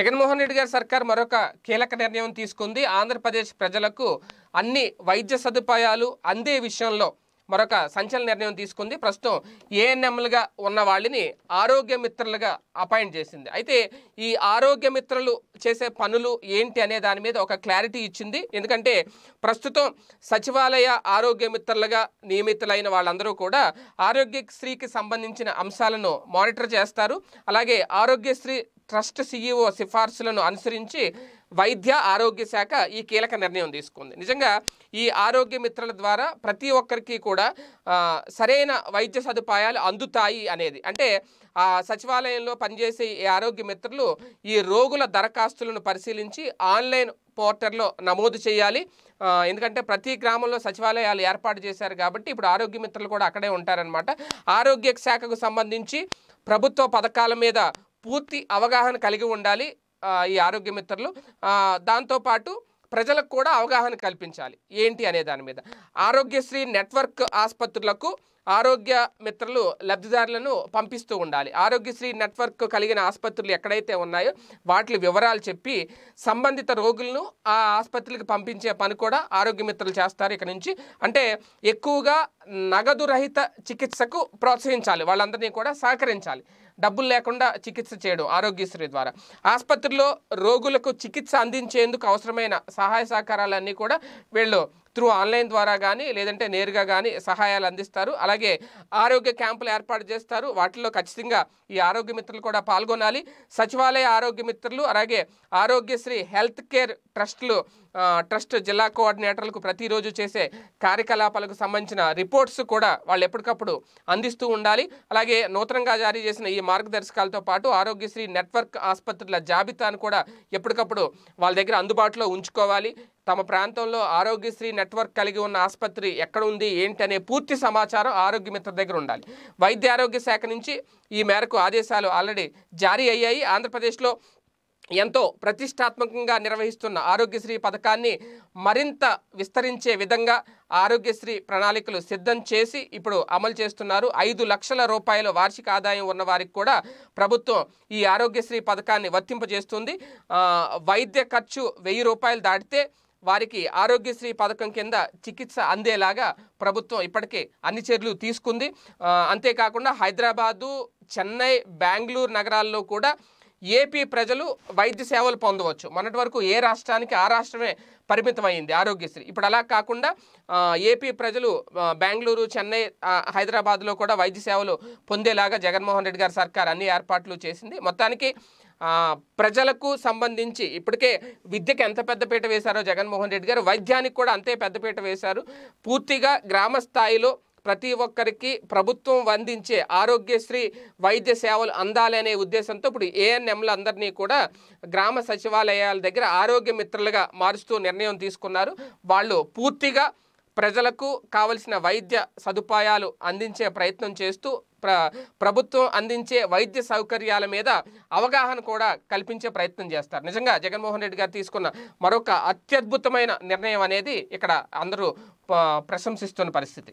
జగన్మోహన్ రెడ్డి గారి సర్కార్ మరొక కీలక నిర్ణయం తీసుకుంది ఆంధ్రప్రదేశ్ ప్రజలకు అన్ని వైద్య సదుపాయాలు అందే విషయంలో మరొక సంచలన నిర్ణయం తీసుకుంది ప్రస్తుతం ఏఎన్ఎంలుగా ఉన్న వాళ్ళని ఆరోగ్య మిత్రులుగా అపాయింట్ చేసింది అయితే ఈ ఆరోగ్య మిత్రులు చేసే పనులు ఏంటి అనే దాని మీద ఒక క్లారిటీ ఇచ్చింది ఎందుకంటే ప్రస్తుతం సచివాలయ ఆరోగ్య మిత్రులుగా నియమితులైన వాళ్ళందరూ కూడా ఆరోగ్యశ్రీకి సంబంధించిన అంశాలను మానిటర్ చేస్తారు అలాగే ఆరోగ్యశ్రీ ట్రస్ట్ సీఈఓ సిఫార్సులను అనుసరించి వైద్య ఆరోగ్య శాఖ ఈ కీలక నిర్ణయం తీసుకుంది నిజంగా ఈ ఆరోగ్య మిత్రుల ద్వారా ప్రతి ఒక్కరికి కూడా సరైన వైద్య సదుపాయాలు అందుతాయి అనేది అంటే ఆ సచివాలయంలో పనిచేసే ఈ ఆరోగ్య మిత్రులు ఈ రోగుల దరఖాస్తులను పరిశీలించి ఆన్లైన్ పోర్టల్లో నమోదు చేయాలి ఎందుకంటే ప్రతి గ్రామంలో సచివాలయాలు ఏర్పాటు చేశారు కాబట్టి ఇప్పుడు ఆరోగ్య మిత్రులు కూడా అక్కడే ఉంటారనమాట ఆరోగ్య శాఖకు సంబంధించి ప్రభుత్వ పథకాల మీద పూర్తి అవగాహన కలిగి ఉండాలి ఈ ఆరోగ్య మిత్రులు దాంతోపాటు ప్రజలకు కూడా అవగాహన కల్పించాలి ఏంటి అనే దాని మీద ఆరోగ్యశ్రీ నెట్వర్క్ ఆసుపత్రులకు ఆరోగ్య మిత్రులు లబ్ధిదారులను పంపిస్తూ ఉండాలి ఆరోగ్యశ్రీ నెట్వర్క్ కలిగిన ఆసుపత్రులు ఎక్కడైతే ఉన్నాయో వాటి వివరాలు చెప్పి సంబంధిత రోగులను ఆ ఆసుపత్రులకు పంపించే పని కూడా ఆరోగ్య మిత్రులు చేస్తారు ఇక నుంచి అంటే ఎక్కువగా నగదు రహిత చికిత్సకు ప్రోత్సహించాలి వాళ్ళందరినీ కూడా సహకరించాలి డబ్బులు లేకుండా చికిత్స చేయడం ఆరోగ్యశ్రీ ద్వారా ఆసుపత్రిలో రోగులకు చికిత్స అందించేందుకు అవసరమైన సహాయ సహకారాలన్నీ కూడా వీళ్ళు త్రూ ఆన్లైన్ ద్వారా కానీ లేదంటే నేరుగా కానీ సహాయాలు అందిస్తారు అలాగే ఆరోగ్య క్యాంపులు ఏర్పాటు చేస్తారు వాటిల్లో ఖచ్చితంగా ఈ ఆరోగ్య మిత్రులు కూడా పాల్గొనాలి సచివాలయ ఆరోగ్య మిత్రులు అలాగే ఆరోగ్యశ్రీ హెల్త్ కేర్ ట్రస్టులు ట్రస్ట్ జిల్లా కోఆర్డినేటర్లకు ప్రతిరోజు చేసే కార్యకలాపాలకు సంబంధించిన రిపోర్ట్స్ కూడా వాళ్ళు ఎప్పటికప్పుడు అందిస్తూ ఉండాలి అలాగే నూతనంగా జారీ చేసిన ఈ మార్గదర్శకాలతో పాటు ఆరోగ్యశ్రీ నెట్వర్క్ ఆసుపత్రుల జాబితాను కూడా ఎప్పటికప్పుడు వాళ్ళ దగ్గర అందుబాటులో ఉంచుకోవాలి తమ ప్రాంతంలో ఆరోగ్యశ్రీ నెట్వర్క్ కలిగి ఉన్న ఆసుపత్రి ఎక్కడ ఉంది ఏంటి అనే పూర్తి సమాచారం ఆరోగ్య దగ్గర ఉండాలి వైద్య ఆరోగ్య శాఖ నుంచి ఈ మేరకు ఆదేశాలు ఆల్రెడీ జారీ అయ్యాయి ఆంధ్రప్రదేశ్లో ఎంతో ప్రతిష్టాత్మకంగా నిర్వహిస్తున్న ఆరోగ్యశ్రీ పథకాన్ని మరింత విస్తరించే విధంగా ఆరోగ్యశ్రీ ప్రణాళికలు సిద్ధం చేసి ఇప్పుడు అమలు చేస్తున్నారు ఐదు లక్షల రూపాయల వార్షిక ఆదాయం ఉన్న వారికి కూడా ప్రభుత్వం ఈ ఆరోగ్యశ్రీ పథకాన్ని వర్తింపజేస్తుంది వైద్య ఖర్చు వెయ్యి రూపాయలు దాటితే వారికి ఆరోగ్యశ్రీ పథకం కింద చికిత్స అందేలాగా ప్రభుత్వం ఇప్పటికే అన్ని చర్యలు తీసుకుంది అంతేకాకుండా హైదరాబాదు చెన్నై బెంగళూరు నగరాల్లో కూడా ఏపీ ప్రజలు వైద్య సేవలు పొందవచ్చు మొన్నటి వరకు ఏ రాష్ట్రానికి ఆ రాష్ట్రమే పరిమితమైంది ఆరోగ్యశ్రీ ఇప్పుడు అలా కాకుండా ఏపీ ప్రజలు బెంగళూరు చెన్నై హైదరాబాద్లో కూడా వైద్య సేవలు పొందేలాగా జగన్మోహన్ రెడ్డి గారి సర్కార్ అన్ని ఏర్పాట్లు చేసింది మొత్తానికి ప్రజలకు సంబంధించి ఇప్పటికే విద్యకి ఎంత పెద్దపీట వేశారో జగన్మోహన్ రెడ్డి గారు వైద్యానికి కూడా అంతే పెద్దపీట వేశారు పూర్తిగా గ్రామ స్థాయిలో ప్రతి ఒక్కరికి ప్రభుత్వం అందించే ఆరోగ్యశ్రీ వైద్య సేవలు అందాలి అనే ఉద్దేశంతో ఇప్పుడు ఏఎన్ఎంలు అందరినీ కూడా గ్రామ సచివాలయాల దగ్గర ఆరోగ్య మిత్రులుగా మారుస్తూ నిర్ణయం తీసుకున్నారు వాళ్ళు పూర్తిగా ప్రజలకు కావలసిన వైద్య సదుపాయాలు అందించే ప్రయత్నం చేస్తూ ప్ర ప్రభుత్వం అందించే వైద్య సౌకర్యాల మీద అవగాహన కూడా కల్పించే ప్రయత్నం చేస్తారు నిజంగా జగన్మోహన్ రెడ్డి గారు తీసుకున్న మరొక అత్యద్భుతమైన నిర్ణయం అనేది ఇక్కడ అందరూ ప్రశంసిస్తున్న పరిస్థితి